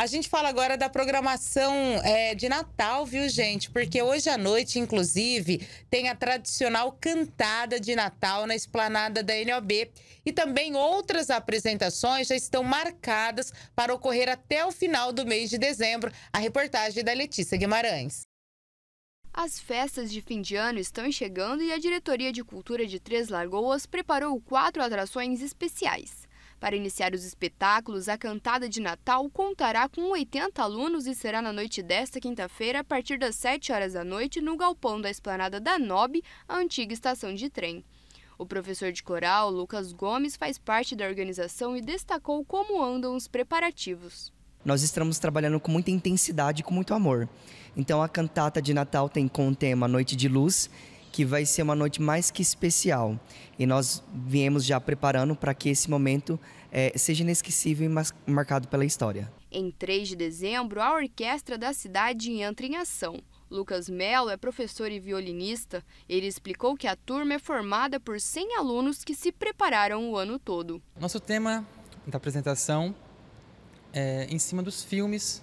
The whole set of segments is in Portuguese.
A gente fala agora da programação é, de Natal, viu, gente? Porque hoje à noite, inclusive, tem a tradicional cantada de Natal na esplanada da NOB. E também outras apresentações já estão marcadas para ocorrer até o final do mês de dezembro. A reportagem da Letícia Guimarães. As festas de fim de ano estão chegando e a Diretoria de Cultura de Três Lagoas preparou quatro atrações especiais. Para iniciar os espetáculos, a Cantada de Natal contará com 80 alunos e será na noite desta quinta-feira, a partir das 7 horas da noite, no galpão da esplanada da NOB, a antiga estação de trem. O professor de coral, Lucas Gomes, faz parte da organização e destacou como andam os preparativos. Nós estamos trabalhando com muita intensidade e com muito amor. Então a cantata de Natal tem com o tema Noite de Luz que vai ser uma noite mais que especial. E nós viemos já preparando para que esse momento é, seja inesquecível e marcado pela história. Em 3 de dezembro, a orquestra da cidade entra em ação. Lucas Mello é professor e violinista. Ele explicou que a turma é formada por 100 alunos que se prepararam o ano todo. Nosso tema da apresentação é em cima dos filmes,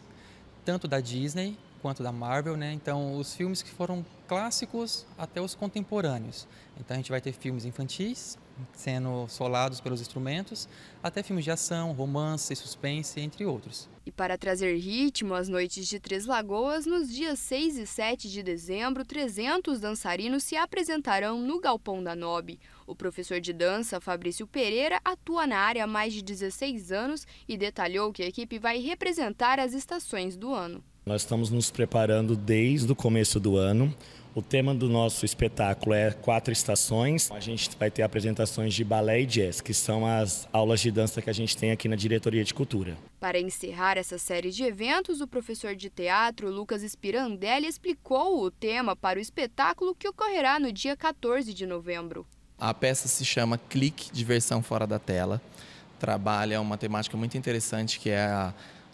tanto da Disney quanto da Marvel, né? Então, os filmes que foram clássicos até os contemporâneos. Então, a gente vai ter filmes infantis sendo solados pelos instrumentos, até filmes de ação, romance, suspense, entre outros. E para trazer ritmo às noites de Três Lagoas, nos dias 6 e 7 de dezembro, 300 dançarinos se apresentarão no Galpão da Nobe. O professor de dança Fabrício Pereira atua na área há mais de 16 anos e detalhou que a equipe vai representar as estações do ano. Nós estamos nos preparando desde o começo do ano. O tema do nosso espetáculo é Quatro Estações. A gente vai ter apresentações de balé e jazz, que são as aulas de dança que a gente tem aqui na Diretoria de Cultura. Para encerrar essa série de eventos, o professor de teatro Lucas Spirandelli explicou o tema para o espetáculo que ocorrerá no dia 14 de novembro. A peça se chama Clique Diversão Fora da Tela. Trabalha uma temática muito interessante que é a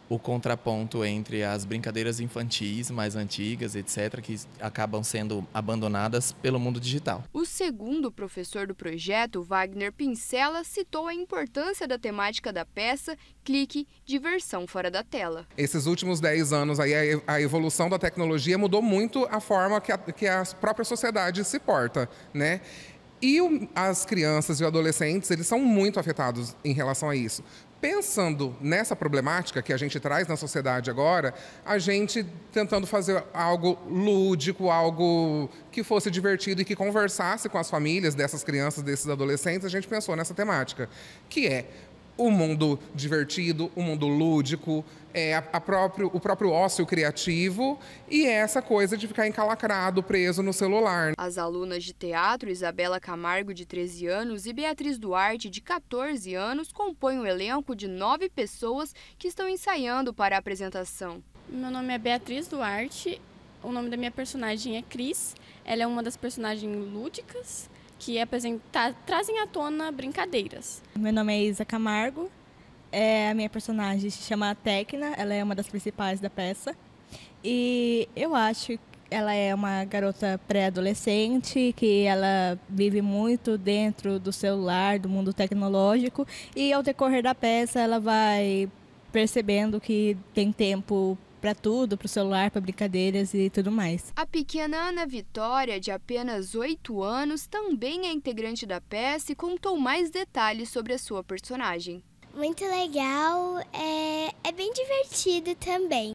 o contraponto entre as brincadeiras infantis mais antigas, etc., que acabam sendo abandonadas pelo mundo digital. O segundo professor do projeto, Wagner Pincela, citou a importância da temática da peça Clique Diversão Fora da Tela. Esses últimos 10 anos, aí, a evolução da tecnologia mudou muito a forma que a, que a própria sociedade se porta, né? E o, as crianças e os adolescentes, eles são muito afetados em relação a isso. Pensando nessa problemática que a gente traz na sociedade agora, a gente tentando fazer algo lúdico, algo que fosse divertido e que conversasse com as famílias dessas crianças, desses adolescentes, a gente pensou nessa temática, que é o mundo divertido, o mundo lúdico, é, a, a próprio, o próprio ócio criativo e é essa coisa de ficar encalacrado, preso no celular. As alunas de teatro Isabela Camargo, de 13 anos, e Beatriz Duarte, de 14 anos, compõem um elenco de nove pessoas que estão ensaiando para a apresentação. Meu nome é Beatriz Duarte, o nome da minha personagem é Cris, ela é uma das personagens lúdicas que é apresenta, trazem à tona brincadeiras. Meu nome é Isa Camargo, é, a minha personagem se chama Tecna, ela é uma das principais da peça. E eu acho que ela é uma garota pré-adolescente, que ela vive muito dentro do celular, do mundo tecnológico, e ao decorrer da peça ela vai percebendo que tem tempo para tudo, para o celular, para brincadeiras e tudo mais. A pequena Ana Vitória, de apenas 8 anos, também é integrante da peça e contou mais detalhes sobre a sua personagem. Muito legal, é, é bem divertido também.